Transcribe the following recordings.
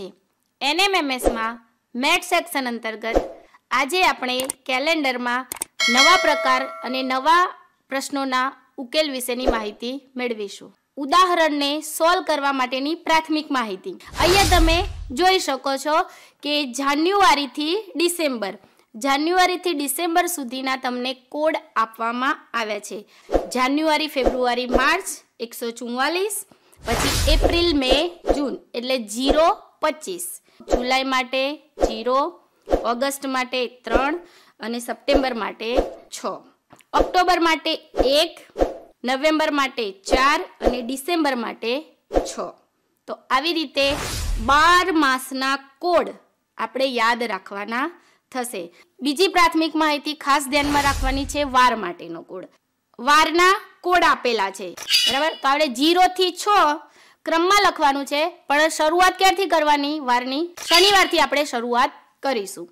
છે એનએમએમએસમાં mat section અંતર્ગત આજે આપણે કેલેન્ડરમાં નવા પ્રકાર અને નવા પ્રશ્નોના ઉકેલ વિશેની માહિતી મેળવીશું ઉદાહરણને સોલ્વ કરવા માટેની પ્રાથમિક માહિતી અહીંયા તમે જોઈ શકો છો કે જાન્યુઆરીથી ડિસેમ્બર જાન્યુઆરીથી ડિસેમ્બર સુધીના તમને કોડ આપવામાં આવ્યા છે જાન્યુઆરી ફેબ્રુઆરી માર્ચ એકસો ચુમ્માલીસ પછી એપ્રિલ મે જૂન એટલે જીરો પચીસ જુલાઈ માટે જીરો ઓગસ્ટ માટે ત્રણ અને સપ્ટેમ્બર માટે છ ઓક્ટોબર માટે એક નવેમ્બર માટે ચાર અને ડિસેમ્બર માટે છ તો આવી રીતે બાર માસના કોડ આપણે યાદ રાખવાના થશે બીજી પ્રાથમિક માહિતી ખાસ ધ્યાનમાં રાખવાની છે વાર માટેનો કોડ વારના કોડ આપેલા છે બરાબર તો આપણે જીરોથી છ ક્રમમાં લખવાનું છે પણ શરૂઆત ક્યારથી કરવાની વારની શનિવારથી આપણે શરૂઆત કરીશું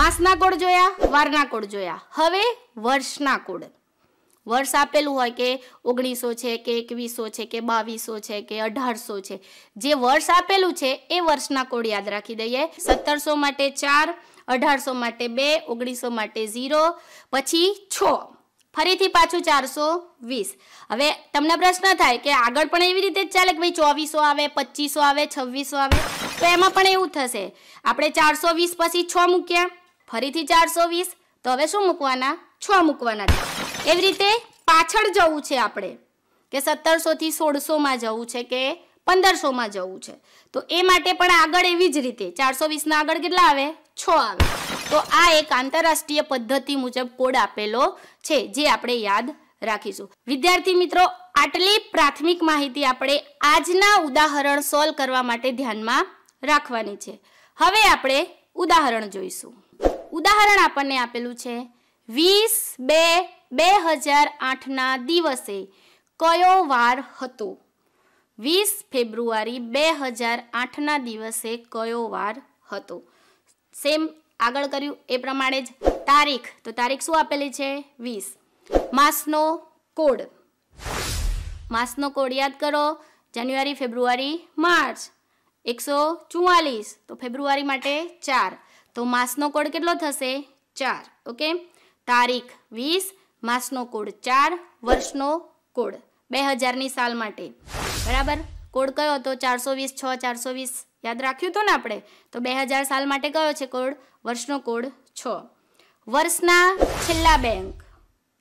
માસના કોડ જોયા વારના કોડ જોયા હવે વર્ષના કોડ વર્ષ આપેલું હોય કે ઓગણીસો છે કે એકવીસો છે કે બાવીસો છે કે અઢારસો છે જે વર્ષ આપેલું છે એ વર્ષના કોડ યાદ રાખી દઈએ સત્તરસો માટે ચાર અઢારસો માટે બે ઓગણીસો માટે ઝીરો પછી છ ફરીથી પાછું ચારસો વીસ હવે તમને પ્રશ્ન થાય કે આગળ પણ એવી રીતે જ ચાલે કે ભાઈ ચોવીસો આવે પચીસો આવે છવ્વીસો આવે તો એમાં પણ એવું થશે આપણે ચારસો વીસ પછી છ મૂક્યા ફરીથી ચારસો વીસ તો હવે શું મૂકવાના છ મૂકવાના છે એવી રીતે પાછળ જવું છે આપણે કે સત્તરસોથી સોળસોમાં જવું છે કે પંદરસોમાં જવું છે તો એ માટે પણ આગળ એવી જ રીતે ચારસો વીસના આગળ કેટલા આવે છ આવે તો આ એક આંતરરાષ્ટ્રીય પદ્ધતિ મુજબ કોડ આપેલો છે જે આપણે યાદ રાખીશું વિદ્યાર્થી મિત્રો આટલી પ્રાથમિક માહિતી આપણે આજના ઉદાહરણ સોલ્વ કરવા માટે ધ્યાનમાં રાખવાની છે હવે આપણે ઉદાહરણ જોઈશું ઉદાહરણ આપણને આપેલું છે વીસ બે બે હજાર આઠના દિવસે કયો વાર હતો વીસ ફેબ્રુઆરી બે હજાર આઠના દિવસે કયો વાર હતો સેમ આગળ કર્યું એ પ્રમાણે જ તારીખ તો તારીખ શું આપેલી છે વીસ માસનો કોડ માસનો કોડ યાદ કરો જાન્યુઆરી ફેબ્રુઆરી માર્ચ એકસો ચુમ્માલીસ તો ફેબ્રુઆરી માટે ચાર તો માસનો કોડ કેટલો થશે ચાર ઓકે તારીખ વીસ માસનો કોડ ચાર વર્ષનો કોડ બે હજારની સાલ માટે બરાબર કોડ કયો હતો ચારસો વીસ છ ચારસો વીસ યાદ રાખ્યું હતું ને આપણે તો બે હજાર સાલ માટે કયો છે કોડ વર્ષનો કોડ છ વર્ષના છેલ્લા બેંક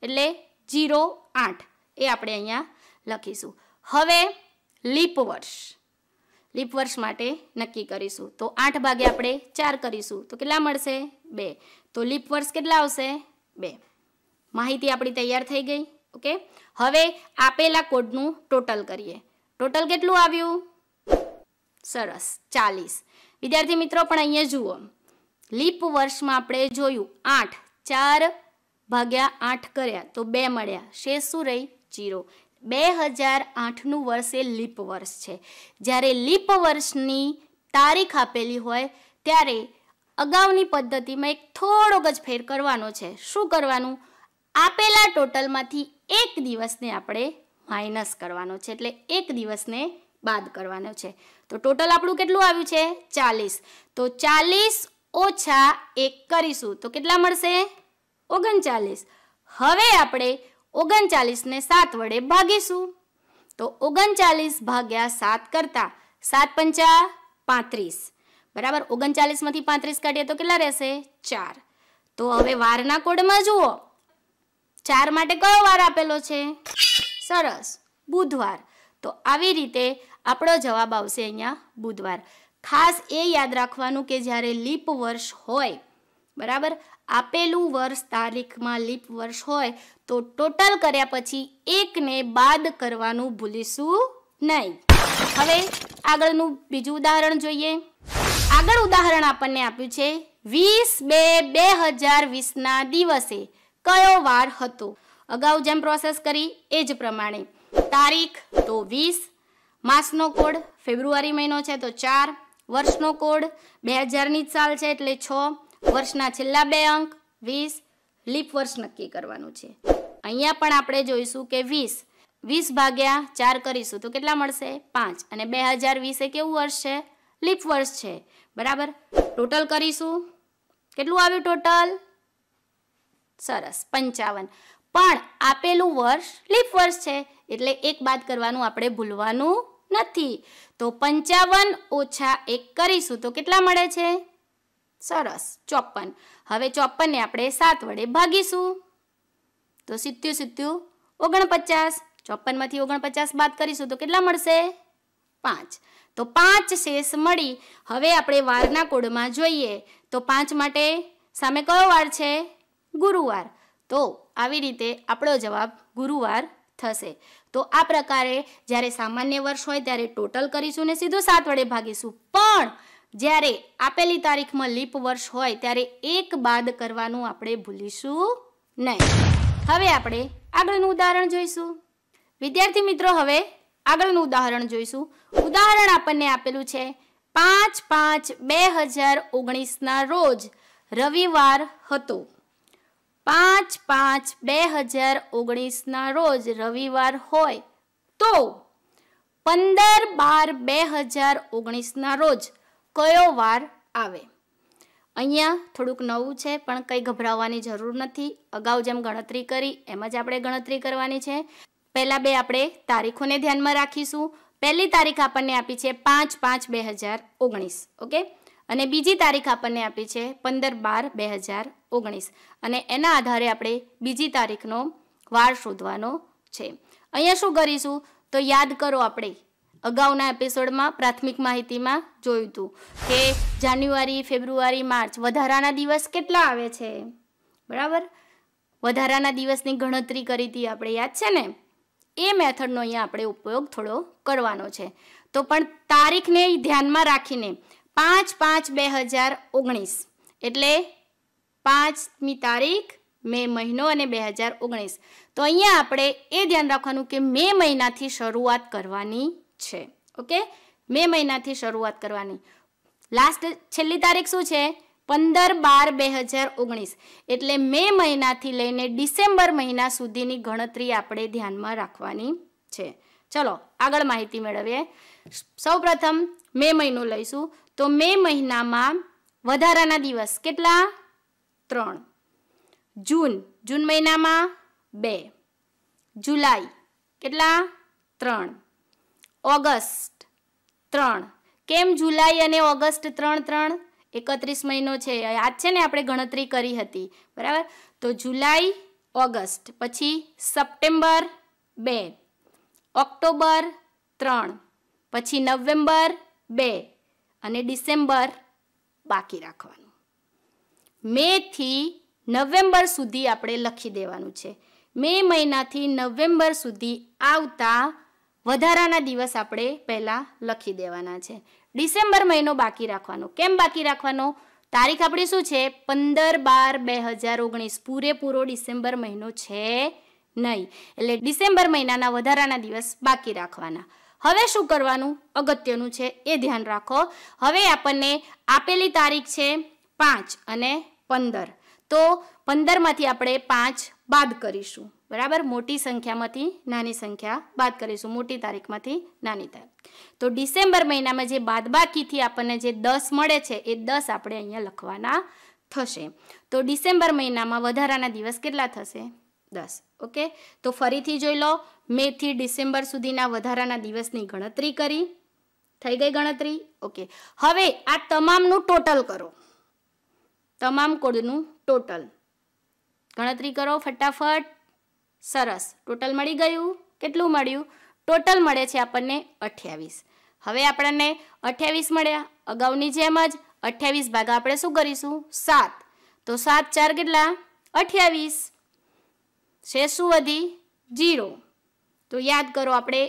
એટલે જીરો આઠ એ આપણે અહીંયા લખીશું હવે લીપ વર્ષ લીપ વર્ષ માટે નક્કી કરીશું તો આઠ ભાગે આપણે ચાર કરીશું તો કેટલા મળશે બે તો લીપ વર્ષ કેટલા આવશે બે માહિતી આપણી તૈયાર થઈ ગઈ ઓકે હવે આપેલા કોડનું ટોટલ કરીએ ટોટલ કેટલું આવ્યું સરસ ચાલીસ વિદ્યાર્થી મિત્રો પણ અહીંયા જુઓ લીપ વર્ષમાં આપણે જોયું આઠ ચાર ભાગ્યા આઠ કર્યા તો બે મળ્યા શે શું રહી જીરો બે હજાર આઠનું વર્ષ એ લીપ વર્ષ છે જ્યારે લીપ વર્ષની તારીખ આપેલી હોય ત્યારે અગાઉની પદ્ધતિમાં એક થોડોક જ ફેર કરવાનો છે શું કરવાનું આપેલા ટોટલમાંથી એક દિવસને આપણે માઇનસ કરવાનો છે એટલે એક દિવસને બાદ કરવાનો છે તો ટોટલ આપણું કેટલું આવ્યું છે ચાલીસ તો ચાલીસ ઓછા એક કરીશું તો કેટલા મળશે ઓગણચાલીસ હવે આપણે ઓગણચાલીસને સાત વડે ભાગીશું તો ઓગણચાલીસ ભાગ્યા સાત કરતા સાત પંચા પાંત્રીસ બરાબર ઓગણચાલીસમાંથી પાંત્રીસ કાઢીએ તો કેટલા રહેશે ચાર તો હવે વારના કોડમાં જુઓ ચાર માટે કયો વાર આપેલો છે સરસ બુધવાર તો આવી રીતે આપણો જવાબ આવશે અહીંયા બુધવાર ખાસ એ યાદ રાખવાનું કે જ્યારે લીપ વર્ષ હોય બરાબર આપેલું વર્ષ તારીખમાં લીપ વર્ષ હોય તો ટોટલ કર્યા પછી એકને બાદ કરવાનું ભૂલીશું નહીં હવે આગળનું બીજું ઉદાહરણ જોઈએ આગળ ઉદાહરણ આપણને આપ્યું છે વીસ બે બે હજાર વીસના દિવસે કયો વાર હતો અગાઉ જેમ પ્રોસેસ કરી એ જ પ્રમાણે તારીખ તો વીસ માસનો કોડ ફેબ્રુઆરી મહિનો છે તો ચાર વર્ષનો કોડ બે હજારની જ સાલ છે એટલે છ વર્ષના છેલ્લા બે અંક વીસ લીપ વર્ષ નક્કી કરવાનું છે અહીંયા પણ આપણે જોઈશું કે વીસ વીસ ભાગ્યા ચાર કરીશું તો કેટલા મળશે પાંચ અને બે હજાર વીસ એ કેવું વર્ષ છે લીપ વર્ષ છે બરાબર ટોટલ કરીશું કેટલું આવ્યું ટોટલ સરસ પંચાવન પણ આપેલું વર્ષ લીપ વર્ષ છે એટલે એક બાદ કરવાનું આપણે ભૂલવાનું નથી તો પંચાવન ઓછા એક કરીશું તો કેટલા મળે છે સરસ ચોપન હવે ચોપનને આપણે સાત વડે ભાગીશું તો સિત્યું સિત્યું ઓગણપચાસ ચોપનમાંથી ઓગણપચાસ બાદ કરીશું તો કેટલા મળશે પાંચ તો પાંચ શેષ મળી હવે આપણે વારના કોડમાં જોઈએ તો પાંચ માટે સામે કયો વાર છે ગુરુવાર તો આવી રીતે આપણો જવાબ ગુરુવાર થશે તો આ પ્રકારે જ્યારે સામાન્ય વર્ષ હોય ત્યારે ટોટલ કરીશું ને સીધો સાત વડે ભાગીશું પણ જ્યારે આપેલી તારીખમાં લીપ વર્ષ હોય ત્યારે એક બાદ કરવાનું આપણે ભૂલીશું નહીં હવે આપણે આગળનું ઉદાહરણ જોઈશું વિદ્યાર્થી મિત્રો હવે આગળનું ઉદાહરણ જોઈશું ઉદાહરણ આપણને આપેલું છે પાંચ પાંચ બે હજાર ઓગણીસના રોજ રવિવાર હતો પાંચ પાંચ બે હજાર ઓગણીસના રોજ રવિવાર હોય તો પંદર બાર બે હજાર ઓગણીસના રોજ કયો વાર આવે અહીંયા થોડુંક નવું છે પણ કંઈ ગભરાવવાની જરૂર નથી અગાઉ જેમ ગણતરી કરી એમ જ આપણે ગણતરી કરવાની છે પહેલાં બે આપણે તારીખોને ધ્યાનમાં રાખીશું પહેલી તારીખ આપણને આપી છે પાંચ પાંચ બે હજાર ઓગણીસ ઓકે અને બીજી તારીખ આપણને આપી છે પંદર બાર બે હજાર ઓગણીસ અને એના આધારે આપણે બીજી તારીખનો વાર શોધવાનો છે અહીંયા શું કરીશું તો યાદ કરો આપણે અગાઉના એપિસોડમાં પ્રાથમિક માહિતીમાં જોયું હતું કે જાન્યુઆરી ફેબ્રુઆરી માર્ચ વધારાના દિવસ કેટલા આવે છે બરાબર વધારાના દિવસની ગણતરી કરી હતી આપણે યાદ છે ને એ મેથડનો અહીંયા આપણે ઉપયોગ થોડો કરવાનો છે તો પણ તારીખને ધ્યાનમાં રાખીને પાંચ પાંચ બે હજાર ઓગણીસ એટલે પાંચમી તારીખ મે મહિનો અને બે હજાર ઓગણીસ તો અહીંયા આપણે એ ધ્યાન રાખવાનું કે મે મહિનાથી શરૂઆત કરવાની છે ઓકે મે મહિનાથી શરૂઆત કરવાની લાસ્ટ છેલ્લી તારીખ શું છે પંદર બાર બે હજાર ઓગણીસ એટલે મે મહિનાથી લઈને ડિસેમ્બર મહિના સુધીની ગણતરી આપણે ધ્યાનમાં રાખવાની છે ચલો આગળ માહિતી મેળવીએ સૌપ્રથમ મે મહિનો લઈશું તો મે મહિનામાં વધારાના દિવસ કેટલા ત્રણ જૂન જૂન મહિનામાં બે જુલાઈ કેટલા ત્રણ ઓગસ્ટ ત્રણ કેમ જુલાઈ અને ઓગસ્ટ ત્રણ ત્રણ એકત્રીસ મહિનો છે યાદ છે ને આપણે ગણતરી કરી હતી બરાબર તો જુલાઈ ઓગસ્ટ પછી સપ્ટેમ્બર બે ઓક્ટોબર ત્રણ પછી નવેમ્બર બે અને ડિસેમ્બર બાકી રાખવાનું મેથી નવેમ્બર સુધી આપણે લખી દેવાનું છે મે મહિનાથી નવેમ્બર સુધી આવતા વધારાના દિવસ આપણે પહેલાં લખી દેવાના છે ડિસેમ્બર મહિનો બાકી રાખવાનો કેમ બાકી રાખવાનો તારીખ આપણી શું છે પંદર બાર બે હજાર ઓગણીસ પૂરેપૂરો ડિસેમ્બર મહિનો છે નહીં એટલે ડિસેમ્બર મહિનાના વધારાના દિવસ બાકી રાખવાના હવે શું કરવાનું અગત્યનું છે એ ધ્યાન રાખો હવે આપણને આપેલી તારીખ છે પાંચ અને પંદર તો પંદરમાંથી આપણે પાંચ બાદ કરીશું બરાબર મોટી સંખ્યામાંથી નાની સંખ્યા બાદ કરીશું મોટી તારીખમાંથી નાની તારીખ તો ડિસેમ્બર મહિનામાં જે બાદબાકીથી આપણને જે દસ મળે છે એ દસ આપણે અહીંયા લખવાના થશે તો ડિસેમ્બર મહિનામાં વધારાના દિવસ કેટલા થશે દસ ઓકે તો ફરીથી જોઈ લો મેથી ડિસેમ્બર સુધીના વધારાના દિવસની ગણતરી કરી થઈ ગઈ ગણતરી ઓકે હવે આ તમામનું ટોટલ કરો તમામ કોડનું ટોટલ ગણતરી કરો ફટાફટ સરસ ટોટલ મળી ગયું કેટલું મળ્યું ટોટલ મળે છે આપણને અઠ્યાવીસ હવે આપણને અઠ્યાવીસ મળ્યા અગાઉની જેમ જ અઠ્યાવીસ ભાગા આપણે શું કરીશું સાત તો સાત ચાર કેટલા અઠ્યાવીસ શેષ શું વધી જીરો તો યાદ કરો આપણે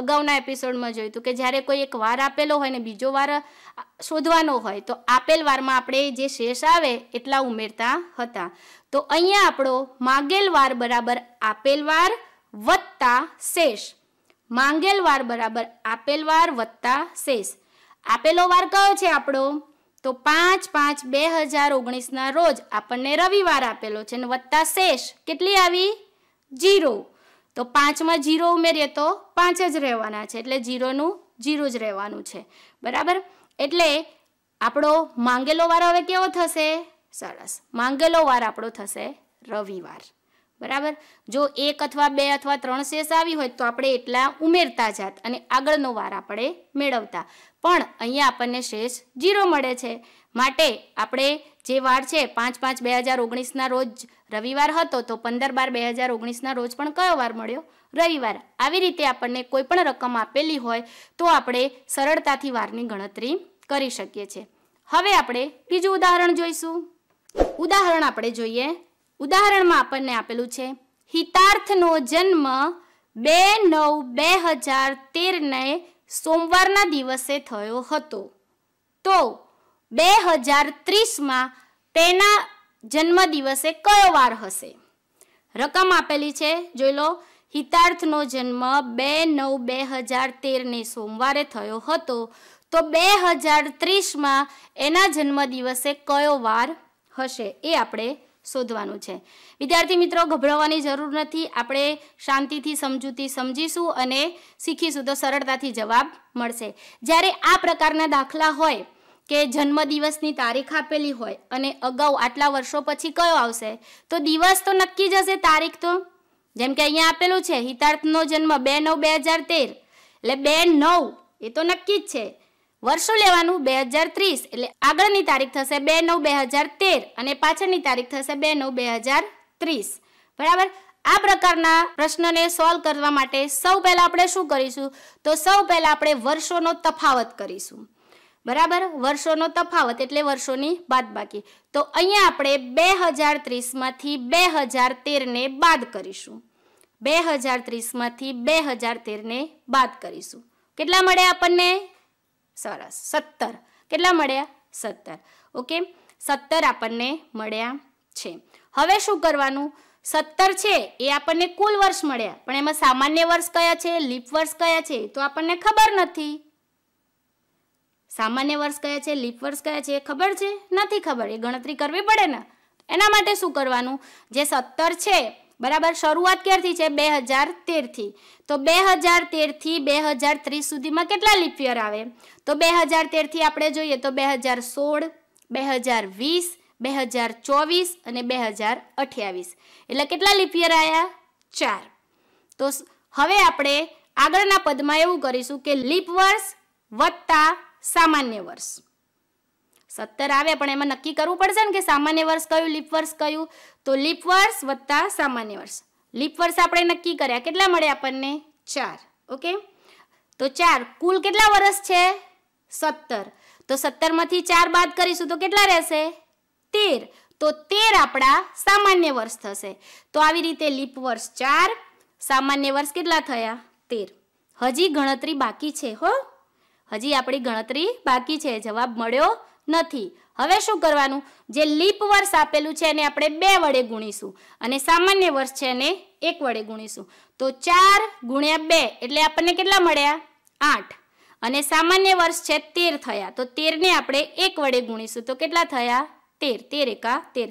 અગાઉના એપિસોડમાં જોયું હતું કે જ્યારે કોઈ એક વાર આપેલો હોય ને બીજો વાર શોધવાનો હોય તો આપેલ વારમાં આપણે જે શેષ આવે એટલા ઉમેરતા હતા તો અહીંયા આપણો માંગેલ વાર બરાબર આપેલ વાર વત્તા શેષ માંગેલ વાર બરાબર આપેલ વાર વત્તા શેષ આપેલો વાર કયો છે આપણો તો પાંચ પાંચ બે હજાર ઓગણીસના રોજ આપણને રવિવાર આપેલો છે અને વત્તા શેષ કેટલી આવી જીરો તો પાંચમાં જીરો ઉમેરીએ તો પાંચ જ રહેવાના છે એટલે જીરોનું જીરો જ રહેવાનું છે બરાબર એટલે આપણો માંગેલો વાર હવે કેવો થશે સરસ માંગેલો વાર આપણો થશે રવિવાર બરાબર જો એક અથવા બે અથવા ત્રણ શેષ આવી હોય તો આપણે એટલા ઉમેરતા જાત અને આગળનો વાર આપણે મેળવતા પણ અહીંયા આપણને શેષ જીરો મળે છે માટે આપણે જે વાર છે પાંચ પાંચ બે હજાર ઓગણીસના રોજ રવિવાર હતો તો પંદર બાર બે હજાર ઓગણીસના રોજ પણ કયો વાર મળ્યો રવિવાર આવી રીતે આપણને કોઈ પણ રકમ આપેલી હોય તો આપણે સરળતાથી વારની ગણતરી કરી શકીએ છીએ હવે આપણે બીજું ઉદાહરણ જોઈશું ઉદાહરણ આપણે જોઈએ ઉદાહરણમાં આપણને આપેલું છે હિતાર્થનો જન્મ બે નવ બે હજાર તેરને સોમવારના દિવસે થયો હતો તો બે હજાર ત્રીસમાં તેના જન્મ દિવસે કયો વાર હશે રકમ આપેલી છે જોઈ લો હિતાર્થનો જન્મ બે નવ બે હજાર તેરને સોમવારે થયો હતો તો બે હજાર ત્રીસમાં એના જન્મદિવસે કયો વાર હશે એ આપણે શોધવાનું છે વિદ્યાર્થી મિત્રો ગભરાવાની જરૂર નથી આપણે શાંતિથી સમજૂતી સમજીશું અને શીખીશું તો સરળતાથી જવાબ મળશે જ્યારે આ પ્રકારના દાખલા હોય કે જન્મદિવસની તારીખ આપેલી હોય અને અગાઉ આટલા વર્ષો પછી કયો આવશે તો દિવસ તો નક્કી જ હશે તારીખ તો જેમ કે અહીંયા આપેલું છે હિતાર્થનો જન્મ બે નવ બે હજાર તેર એટલે બે નવ એ તો નક્કી જ છે વર્ષો લેવાનું બે હજાર ત્રીસ એટલે આગળની તારીખ થશે બે નવ બે હજાર તેર અને પાછળની તારીખ થશે બે નવ બે હજાર ત્રીસ બરાબર આ પ્રકારના પ્રશ્નને સોલ્વ કરવા માટે સૌ પહેલાં આપણે શું કરીશું તો સૌ પહેલાં આપણે વર્ષોનો તફાવત કરીશું બરાબર વર્ષોનો તફાવત એટલે વર્ષોની બાદ બાકી તો અહીંયા આપણે બે હજાર ત્રીસમાંથી બે હજાર તેરને બાદ કરીશું બે હજાર ત્રીસમાંથી બે હજાર તેરને બાદ કરીશું કેટલા મળે આપણને સરસ સત્તર કેટલા મળ્યા સત્તર ઓકે સત્તર આપણને મળ્યા છે હવે શું કરવાનું સત્તર છે એ આપણને કુલ વર્ષ મળ્યા પણ એમાં સામાન્ય વર્ષ કયા છે લીપ વર્ષ કયા છે તો આપણને ખબર નથી સામાન્ય વર્ષ કયા છે લીપ વર્ષ કયા છે એ ખબર છે નથી ખબર એ ગણતરી કરવી પડે ને એના માટે શું કરવાનું જે સત્તર છે બરાબર શરૂઆત ક્યારથી છે બે હજાર તેરથી તો બે હજાર તેરથી બે હજાર ત્રીસ સુધીમાં કેટલા લિપિયર આવે તો બે હજાર તેરથી આપણે જોઈએ તો બે હજાર સોળ બે હજાર વીસ બે હજાર ચોવીસ અને બે હજાર અઠ્યાવીસ એટલે કેટલા લિપિયર આવ્યા ચાર તો હવે આપણે આગળના પદમાં એવું કરીશું કે લિપ વર્ષ વત્તા સામાન્ય વર્ષ સત્તર આવે પણ એમાં નક્કી કરવું પડશે ને કે સામાન્ય વર્ષ કયું લીપ વર્ષ કયું તો લીપ વર્ષ વત્તા સામાન્ય વર્ષ લીપ વર્ષ આપણે નક્કી કર્યા કેટલા મળે આપણને ચાર ઓકે તો ચાર કુલ કેટલા વર્ષ છે સત્તર તો સત્તરમાંથી ચાર બાદ કરીશું તો કેટલા રહેશે તેર તો તેર આપણા સામાન્ય વર્ષ થશે તો આવી રીતે લીપ વર્ષ ચાર સામાન્ય વર્ષ કેટલા થયા તેર હજી ગણતરી બાકી છે હો હજી આપણી ગણતરી બાકી છે જવાબ મળ્યો નથી હવે શું કરવાનું જે લીપ વર્ષ આપેલું છે એને આપણે બે વડે ગુણીશું અને સામાન્ય વર્ષ છે એને એક વડે ગુણીશું તો ચાર ગુણ્યા બે એટલે આપણને કેટલા મળ્યા આઠ અને સામાન્ય વર્ષ છે તેર થયા તો તેરને આપણે એક વડે ગુણીશું તો કેટલા થયા તેર તેર એકા તેર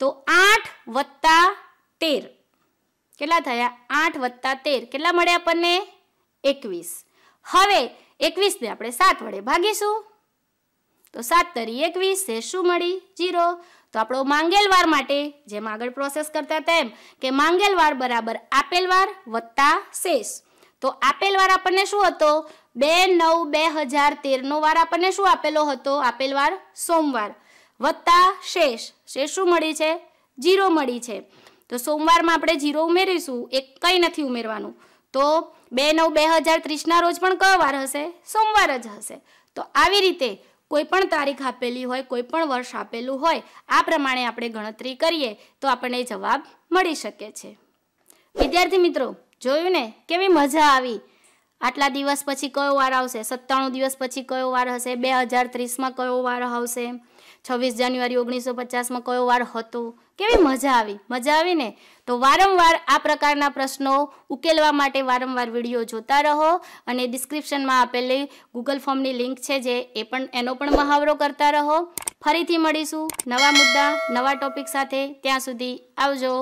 તો આઠ વત્તા તેર કેટલા થયા આઠ વત્તા તેર કેટલા મળ્યા આપણને એકવીસ હવે એકવીસને આપણે સાત વડે ભાગીશું તો સાત તરી એકવીસ છે શું મળી જીરો તો આપણો માંગેલવાર માટે જેમ આગળ પ્રોસેસ કરતા તેમ કે માંગેલવાર બરાબર આપેલવાર વત્તા શેષ તો આપેલવાર આપણને શું હતો બે નવ બે હજાર તેરનો વાર આપણને શું આપેલો હતો આપેલવાર સોમવાર વત્તા શેષ શેષ શું મળી છે જીરો મળી છે તો સોમવારમાં આપણે જીરો ઉમેરીશું એ કંઈ નથી ઉમેરવાનું તો બે નવ બે હજાર ત્રીસના રોજ પણ કયો વાર હશે સોમવાર જ હશે તો આવી રીતે કોઈપણ તારીખ આપેલી હોય કોઈપણ વર્ષ આપેલું હોય આ પ્રમાણે આપણે ગણતરી કરીએ તો આપણને જવાબ મળી શકે છે વિદ્યાર્થી મિત્રો જોયું ને કેવી મજા આવી આટલા દિવસ પછી કયો વાર આવશે સત્તાણું દિવસ પછી કયો વાર હશે બે હજાર ત્રીસમાં કયો વાર આવશે છવ્વીસ જાન્યુઆરી ઓગણીસો પચાસમાં કયો વાર હતો કેવી મજા આવી મજા આવી ને તો વારંવાર આ પ્રકારના પ્રશ્નો ઉકેલવા માટે વારંવાર વિડીયો જોતા રહો અને ડિસ્ક્રિપ્શનમાં આપેલી ગૂગલ ફોર્મની લિંક છે જે એ પણ એનો પણ મહાવરો કરતા રહો ફરીથી મળીશું નવા મુદ્દા નવા ટોપિક સાથે ત્યાં સુધી આવજો